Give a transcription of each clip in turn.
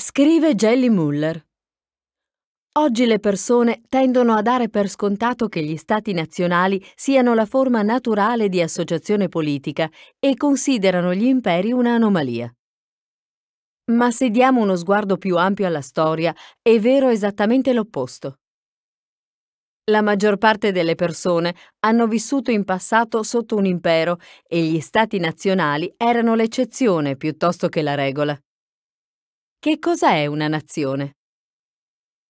Scrive Jelly Muller. Oggi le persone tendono a dare per scontato che gli stati nazionali siano la forma naturale di associazione politica e considerano gli imperi un'anomalia. Ma se diamo uno sguardo più ampio alla storia, è vero esattamente l'opposto. La maggior parte delle persone hanno vissuto in passato sotto un impero e gli stati nazionali erano l'eccezione piuttosto che la regola. Che cosa è una nazione?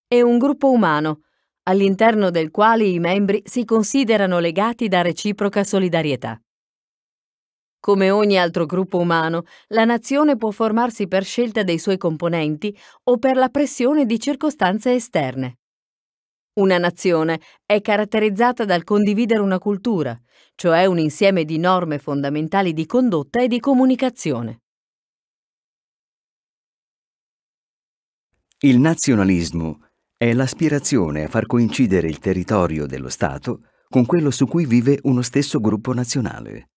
È un gruppo umano, all'interno del quale i membri si considerano legati da reciproca solidarietà. Come ogni altro gruppo umano, la nazione può formarsi per scelta dei suoi componenti o per la pressione di circostanze esterne. Una nazione è caratterizzata dal condividere una cultura, cioè un insieme di norme fondamentali di condotta e di comunicazione. Il nazionalismo è l'aspirazione a far coincidere il territorio dello Stato con quello su cui vive uno stesso gruppo nazionale.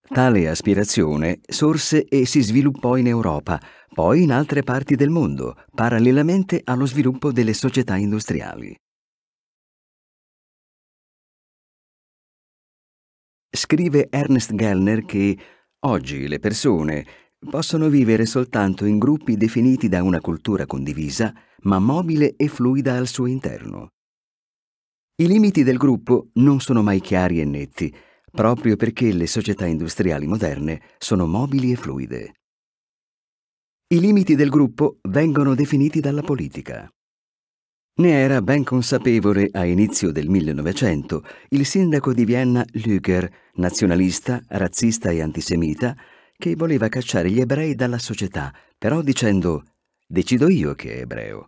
Tale aspirazione sorse e si sviluppò in Europa, poi in altre parti del mondo, parallelamente allo sviluppo delle società industriali. Scrive Ernest Gellner che oggi le persone possono vivere soltanto in gruppi definiti da una cultura condivisa, ma mobile e fluida al suo interno. I limiti del gruppo non sono mai chiari e netti, proprio perché le società industriali moderne sono mobili e fluide. I limiti del gruppo vengono definiti dalla politica. Ne era ben consapevole a inizio del 1900 il sindaco di Vienna Lüger, nazionalista, razzista e antisemita, che voleva cacciare gli ebrei dalla società, però dicendo decido io che è ebreo.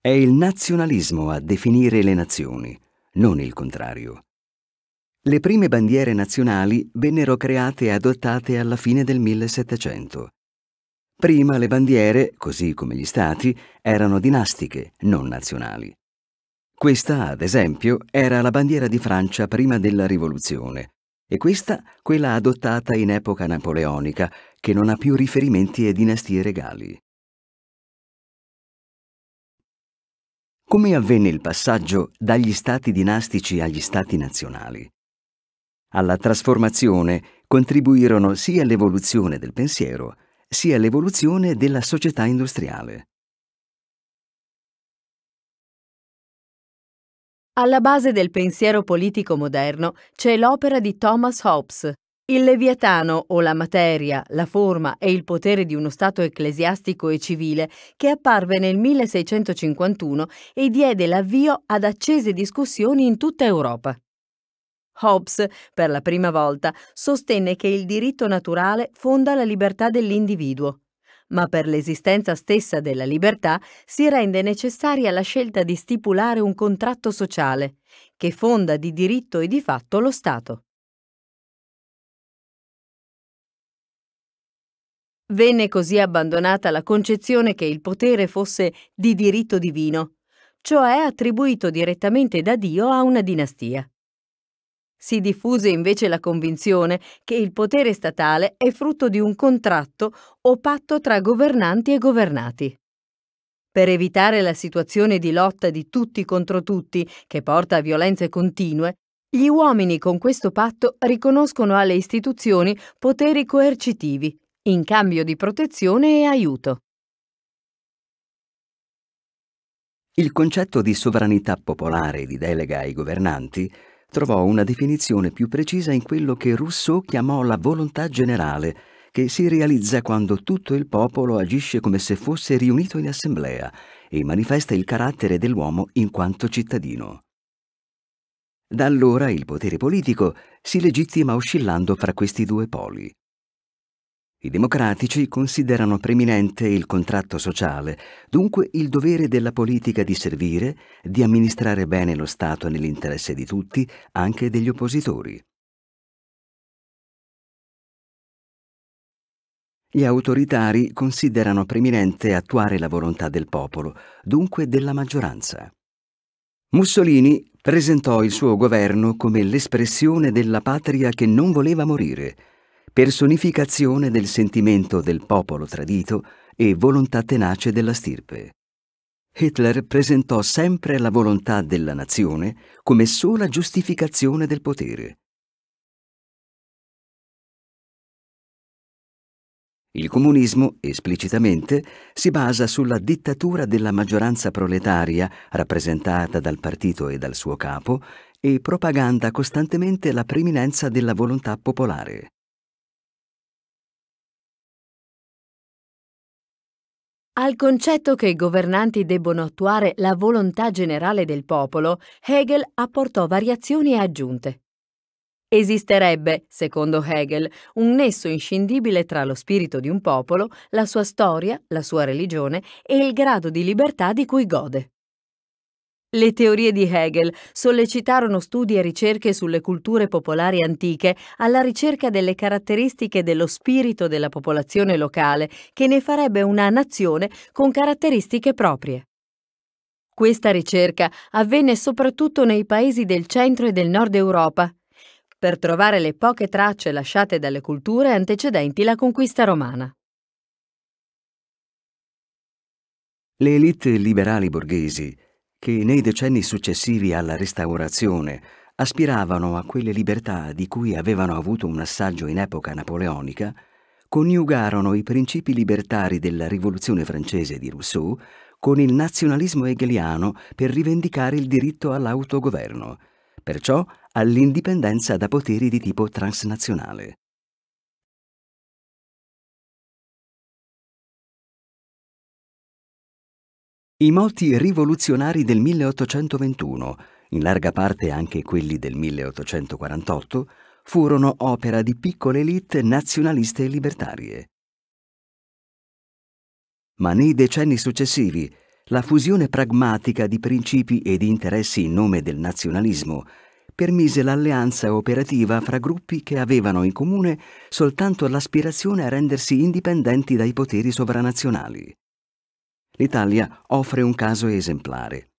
È il nazionalismo a definire le nazioni, non il contrario. Le prime bandiere nazionali vennero create e adottate alla fine del 1700. Prima le bandiere, così come gli stati, erano dinastiche, non nazionali. Questa, ad esempio, era la bandiera di Francia prima della rivoluzione, e questa quella adottata in epoca napoleonica, che non ha più riferimenti e dinastie regali. Come avvenne il passaggio dagli stati dinastici agli stati nazionali? Alla trasformazione contribuirono sia l'evoluzione del pensiero, sia l'evoluzione della società industriale. Alla base del pensiero politico moderno c'è l'opera di Thomas Hobbes. Il Leviatano, o la materia, la forma e il potere di uno Stato ecclesiastico e civile, che apparve nel 1651 e diede l'avvio ad accese discussioni in tutta Europa. Hobbes, per la prima volta, sostenne che il diritto naturale fonda la libertà dell'individuo, ma per l'esistenza stessa della libertà si rende necessaria la scelta di stipulare un contratto sociale, che fonda di diritto e di fatto lo Stato. Venne così abbandonata la concezione che il potere fosse di diritto divino, cioè attribuito direttamente da Dio a una dinastia. Si diffuse invece la convinzione che il potere statale è frutto di un contratto o patto tra governanti e governati. Per evitare la situazione di lotta di tutti contro tutti, che porta a violenze continue, gli uomini con questo patto riconoscono alle istituzioni poteri coercitivi, in cambio di protezione e aiuto. Il concetto di sovranità popolare di delega ai governanti trovò una definizione più precisa in quello che Rousseau chiamò la volontà generale, che si realizza quando tutto il popolo agisce come se fosse riunito in assemblea e manifesta il carattere dell'uomo in quanto cittadino. Da allora il potere politico si legittima oscillando fra questi due poli. I democratici considerano preminente il contratto sociale, dunque il dovere della politica di servire, di amministrare bene lo Stato nell'interesse di tutti, anche degli oppositori. Gli autoritari considerano preminente attuare la volontà del popolo, dunque della maggioranza. Mussolini presentò il suo governo come l'espressione della patria che non voleva morire, personificazione del sentimento del popolo tradito e volontà tenace della stirpe. Hitler presentò sempre la volontà della nazione come sola giustificazione del potere. Il comunismo, esplicitamente, si basa sulla dittatura della maggioranza proletaria, rappresentata dal partito e dal suo capo, e propaganda costantemente la preminenza della volontà popolare. Al concetto che i governanti debbono attuare la volontà generale del popolo, Hegel apportò variazioni e aggiunte. Esisterebbe, secondo Hegel, un nesso inscindibile tra lo spirito di un popolo, la sua storia, la sua religione e il grado di libertà di cui gode. Le teorie di Hegel sollecitarono studi e ricerche sulle culture popolari antiche alla ricerca delle caratteristiche dello spirito della popolazione locale che ne farebbe una nazione con caratteristiche proprie. Questa ricerca avvenne soprattutto nei paesi del centro e del nord Europa, per trovare le poche tracce lasciate dalle culture antecedenti la conquista romana. Le elite liberali borghesi che nei decenni successivi alla restaurazione aspiravano a quelle libertà di cui avevano avuto un assaggio in epoca napoleonica, coniugarono i principi libertari della rivoluzione francese di Rousseau con il nazionalismo hegeliano per rivendicare il diritto all'autogoverno, perciò all'indipendenza da poteri di tipo transnazionale. I molti rivoluzionari del 1821, in larga parte anche quelli del 1848, furono opera di piccole elite nazionaliste e libertarie. Ma nei decenni successivi, la fusione pragmatica di principi e di interessi in nome del nazionalismo permise l'alleanza operativa fra gruppi che avevano in comune soltanto l'aspirazione a rendersi indipendenti dai poteri sovranazionali l'Italia offre un caso esemplare.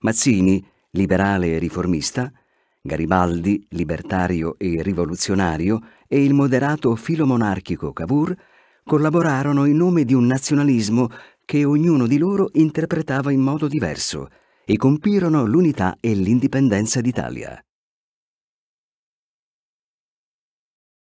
Mazzini, liberale e riformista, Garibaldi, libertario e rivoluzionario, e il moderato filomonarchico Cavour collaborarono in nome di un nazionalismo che ognuno di loro interpretava in modo diverso e compirono l'unità e l'indipendenza d'Italia.